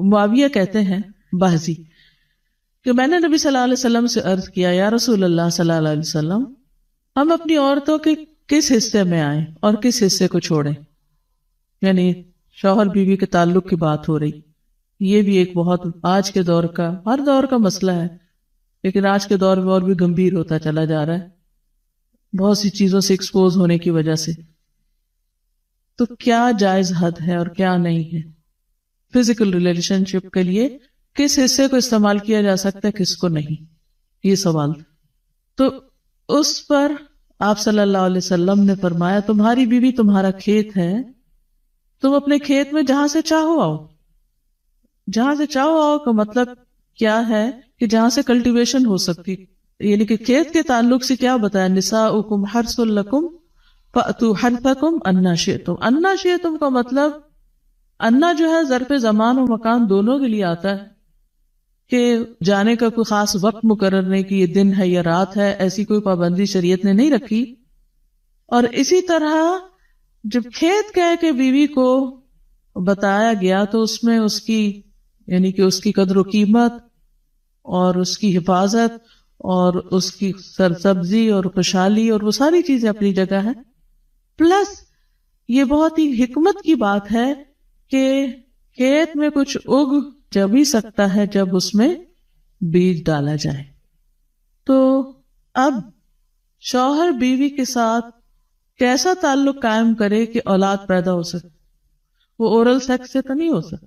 मुआविया कहते हैं बाजी कि मैंने नबी सल्लल्लाहु अलैहि वसल्लम से अर्ज किया या रसूल अल्लाह सल्लल्लाहु अलैहि वसल्लम हम अपनी औरतों के किस हिस्से में आए और किस हिस्से को छोड़ें यानी शौहर बीवी के ताल्लुक की बात हो रही ये भी एक बहुत आज के दौर का हर दौर का मसला है लेकिन आज के दौर में और भी गंभीर होता चला जा रहा है बहुत सी चीजों से एक्सपोज होने की वजह से तो क्या जायज हद है और क्या नहीं है फिजिकल रिलेशनशिप के लिए किस हिस्से को इस्तेमाल किया जा सकता है किसको नहीं ये सवाल तो उस पर आप सल्लल्लाहु अलैहि वसल्लम ने फरमाया तुम्हारी बीवी तुम्हारा खेत है तुम अपने खेत में जहां से चाहो आओ जहां से चाहो आओ का मतलब क्या है कि जहां से कल्टीवेशन हो सकती यानी कि खेत के ताल्लुक से क्या बताया निसा उकुम हरसुल्लकुम हरफकुम अन्ना तुम अन्ना तुम का मतलब अन्ना जो है जर पे ज़मान और मकान दोनों के लिए आता है कि जाने का कोई ख़ास वक्त मुकर नहीं कि ये दिन है या रात है ऐसी कोई पाबंदी शरीयत ने नहीं रखी और इसी तरह जब खेत कह के बीवी को बताया गया तो उसमें उसकी यानी कि उसकी कदर कीमत और उसकी हिफाजत और उसकी सरसब्जी और खुशहाली और वो सारी चीजें अपनी जगह है प्लस ये बहुत ही हिकमत की बात है कि खेत में कुछ उग जब ही सकता है जब उसमें बीज डाला जाए तो अब शौहर बीवी के साथ कैसा ताल्लुक कायम करे कि औलाद पैदा हो सके वो ओरल सेक्स से तो नहीं हो सकता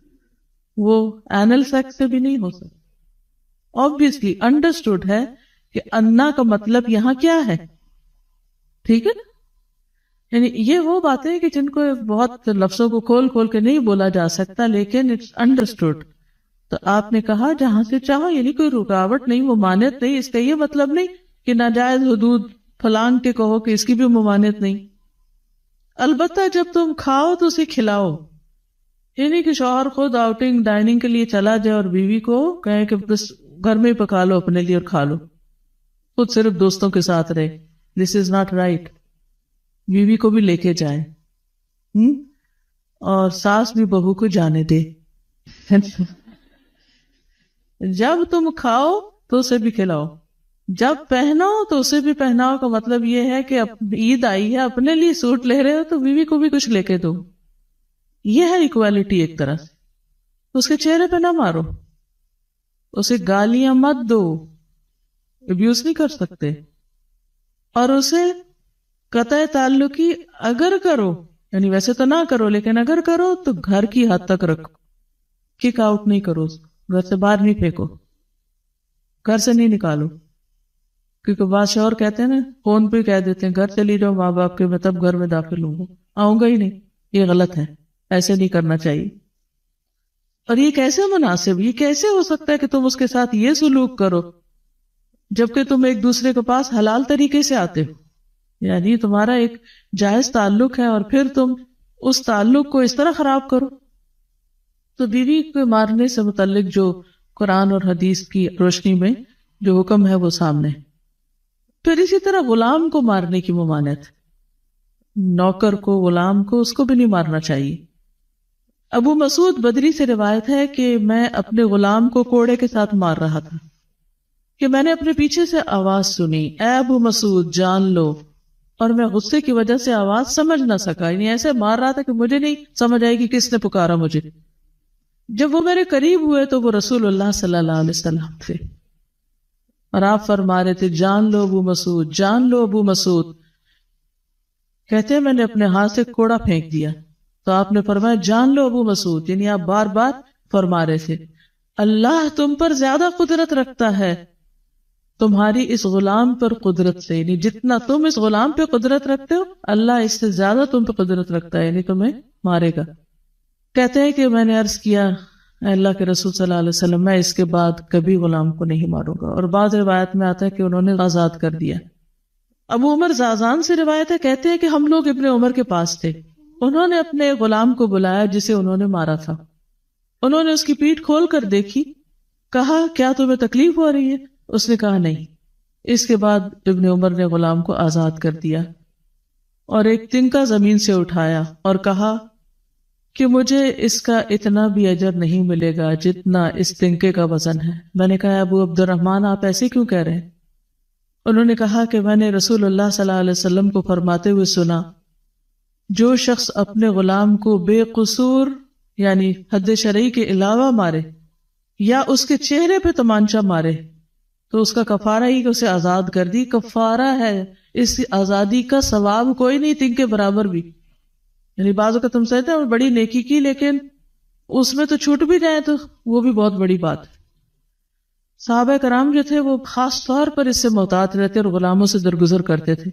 वो एनल सेक्स से भी नहीं हो सकता ऑब्वियसली अंडरस्टूड है कि अन्ना का मतलब यहां क्या है ठीक है ना यानी ये वो बातें हैं कि जिनको बहुत लफ्जों को खोल खोल के नहीं बोला जा सकता लेकिन इट्स अंडरस्टूड तो आपने कहा जहां से चाहो यानी कोई रुकावट नहीं ममानियत नहीं इसका ये मतलब नहीं कि नाजायज हदूद फलांग के कहो कि इसकी भी ममानियत नहीं अलबत् जब तुम खाओ तो उसे खिलाओ यानी कि शोहर खुद आउटिंग डाइनिंग के लिए चला जाए और बीवी को कहे कि बस घर में ही पका लो अपने लिए और खा लो खुद सिर्फ दोस्तों के साथ रहे दिस इज नॉट राइट बीवी को भी लेके जाए हुँ? हम्म? और सास भी बहू को जाने दे जब तुम खाओ तो उसे भी खिलाओ जब पहनो तो उसे भी पहनाओ का मतलब यह है कि ईद आई है अपने लिए सूट ले रहे हो तो बीवी को भी कुछ लेके दो ये है इक्वालिटी एक तरह से उसके चेहरे पे ना मारो उसे गालियां मत दो अब्यूज नहीं कर सकते और उसे कतः ताल्लुकी अगर करो यानी वैसे तो ना करो लेकिन अगर करो तो घर की हद तक रखो किक आउट नहीं करो घर से बाहर नहीं फेंको घर से नहीं निकालो क्योंकि बादशाह और कहते हैं ना फोन पे कह देते हैं घर चली जाओ माँ बाप के मैं तब घर में दाखिल हूँ आऊंगा ही नहीं ये गलत है ऐसे नहीं करना चाहिए और ये कैसे मुनासिब ये कैसे हो सकता है कि तुम उसके साथ ये सुलूक करो जबकि तुम एक दूसरे के पास हलाल तरीके से आते हो यानी तुम्हारा एक जायज ताल्लुक है और फिर तुम उस ताल्लुक को इस तरह खराब करो तो बीवी को मारने से मुतलक जो कुरान और हदीस की रोशनी में जो हुक्म है वो सामने फिर इसी तरह गुलाम को मारने की ममानत नौकर को गुलाम को उसको भी नहीं मारना चाहिए अबू मसूद बदरी से रिवायत है कि मैं अपने गुलाम को कोड़े के साथ मार रहा था कि मैंने अपने पीछे से आवाज सुनी ए अबू मसूद जान लो और मैं गुस्से की वजह से आवाज समझ ना सका यानी ऐसे मार रहा था कि मुझे नहीं समझ आई कि किसने पुकारा मुझे जब वो मेरे करीब हुए तो वो रसूलुल्लाह सल्लल्लाहु अलैहि वसल्लम थे और आप फरमा रहे थे जान लो अबू मसूद जान लो अबू मसूद कहते मैंने अपने हाथ से कोड़ा फेंक दिया तो आपने फरमाया जान लो अबू मसूद यानी आप बार बार फरमा रहे थे अल्लाह तुम पर ज्यादा कुदरत रखता है तुम्हारी इस गुलाम पर कुदरत से यानी जितना तुम इस गुलाम पे कुदरत रखते हो अल्लाह इससे ज्यादा तुम पे कुदरत रखता है यानी तुम्हें मारेगा कहते हैं कि मैंने अर्ज किया अल्लाह के रसूल सल्लल्लाहु अलैहि वसल्लम मैं इसके बाद कभी गुलाम को नहीं मारूंगा और बाद रिवायत में आता है कि उन्होंने आजाद कर दिया अब उमर जाजान से रिवायत है कहते हैं कि हम लोग अपने उमर के पास थे उन्होंने अपने गुलाम को बुलाया जिसे उन्होंने मारा था उन्होंने उसकी पीठ खोल कर देखी कहा क्या तुम्हें तकलीफ हो रही है उसने कहा नहीं इसके बाद इबन उमर ने गुलाम को आजाद कर दिया और एक तिनका जमीन से उठाया और कहा कि मुझे इसका इतना भी अजर नहीं मिलेगा जितना इस तिनके का वजन है मैंने कहा अबू अब्दुलरहमान आप ऐसे क्यों कह रहे हैं उन्होंने कहा कि मैंने रसूल सल्लल्लाहु अलैहि वसल्लम को फरमाते हुए सुना जो शख्स अपने गुलाम को बेकसूर यानी हद शरई के अलावा मारे या उसके चेहरे पे तमांचा मारे तो उसका कफारा ही उसे आजाद कर दी कफारा है इस आजादी का सवाब कोई नहीं तिंग के बराबर भी यानी बाजू का तुम सहते हैं बड़ी नेकी की लेकिन उसमें तो छूट भी जाए तो वो भी बहुत बड़ी बात है साहब कराम जो थे वो खास तौर पर इससे मोहतात रहते और गुलामों से दरगुजर करते थे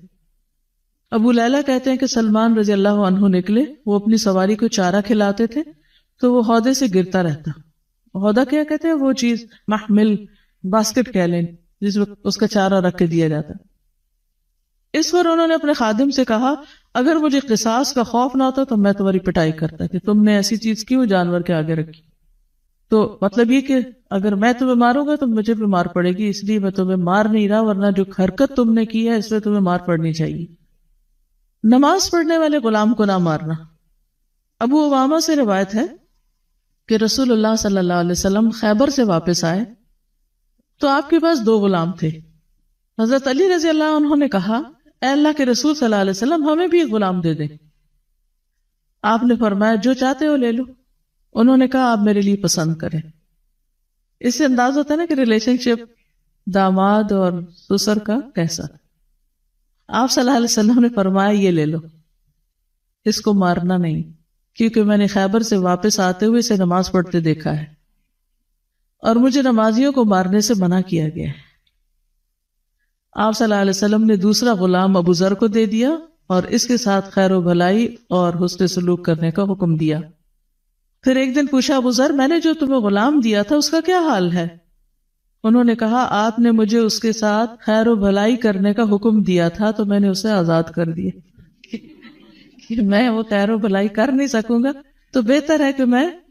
अबू लैला कहते हैं कि सलमान रजी अल्लाह निकले वो अपनी सवारी को चारा खिलाते थे तो वो हौदे से गिरता रहता हौदा क्या कहते हैं वो चीज महमिल बास्केट कह लें जिसमें उसका चारा रख के दिया जाता इस पर उन्होंने अपने खादिम से कहा अगर मुझे किसास का खौफ ना होता तो मैं तुम्हारी पिटाई करता कि तुमने ऐसी चीज क्यों जानवर के आगे रखी तो मतलब ये कि अगर मैं तुम्हें मारूंगा तो मुझे भी मार पड़ेगी इसलिए मैं तुम्हें मार नहीं रहा वरना जो हरकत तुमने की है इसमें तुम्हें मार पड़नी चाहिए नमाज पढ़ने वाले गुलाम को ना मारना अबू अवामा से रिवायत है कि रसूल सल्लाम खैबर से वापस आए तो आपके पास दो गुलाम थे हजरत अली रजी अल्लाह उन्होंने कहा अल्लाह के रसूल सल्लल्लाहु अलैहि वसल्लम हमें भी एक गुलाम दे दें आपने फरमाया जो चाहते हो ले लो उन्होंने कहा आप मेरे लिए पसंद करें इससे अंदाज होता है ना कि रिलेशनशिप दामाद और ससुर का कैसा आप सल्लल्लाहु अलैहि वसल्लम ने फरमाया ये ले लो इसको मारना नहीं क्योंकि मैंने खैबर से वापस आते हुए इसे नमाज पढ़ते देखा है और मुझे नमाजियों को मारने से मना किया गया है आप सल्लल्लाहु अलैहि वसल्लम ने दूसरा गुलाम अबू जर को दे दिया और इसके साथ खैर भलाई और हुसन सलूक करने का हुक्म दिया फिर एक दिन पूछा अबू जर मैंने जो तुम्हें गुलाम दिया था उसका क्या हाल है उन्होंने कहा आपने मुझे उसके साथ खैर भलाई करने का हुक्म दिया था तो मैंने उसे आजाद कर दिया कि मैं वो खैर भलाई कर नहीं सकूंगा तो बेहतर है कि मैं